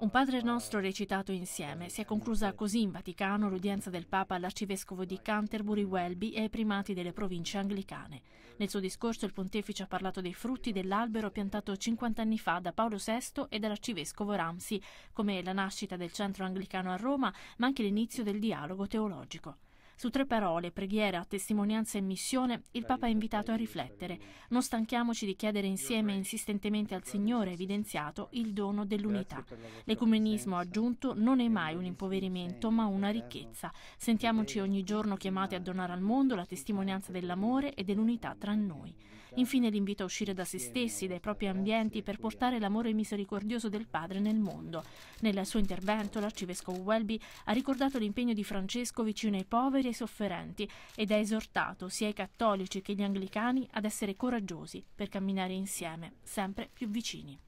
Un Padre nostro recitato insieme si è conclusa così in Vaticano l'udienza del Papa all'arcivescovo di Canterbury Welby e ai primati delle province anglicane. Nel suo discorso il pontefice ha parlato dei frutti dell'albero piantato 50 anni fa da Paolo VI e dall'arcivescovo Ramsi, come la nascita del centro anglicano a Roma, ma anche l'inizio del dialogo teologico. Su tre parole, preghiera, testimonianza e missione, il Papa è invitato a riflettere. Non stanchiamoci di chiedere insieme insistentemente al Signore evidenziato il dono dell'unità. L'ecumenismo ha aggiunto non è mai un impoverimento, ma una ricchezza. Sentiamoci ogni giorno chiamati a donare al mondo la testimonianza dell'amore e dell'unità tra noi. Infine l'invito a uscire da se stessi, dai propri ambienti, per portare l'amore misericordioso del Padre nel mondo. Nel suo intervento l'arcivescovo Welby ha ricordato l'impegno di Francesco vicino ai poveri ai sofferenti ed ha esortato sia i cattolici che gli anglicani ad essere coraggiosi per camminare insieme, sempre più vicini.